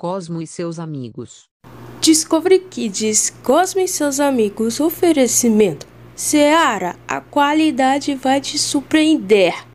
Cosmo e seus amigos. Discovery Kids Cosmo e seus amigos oferecimento. Seara, a qualidade vai te surpreender.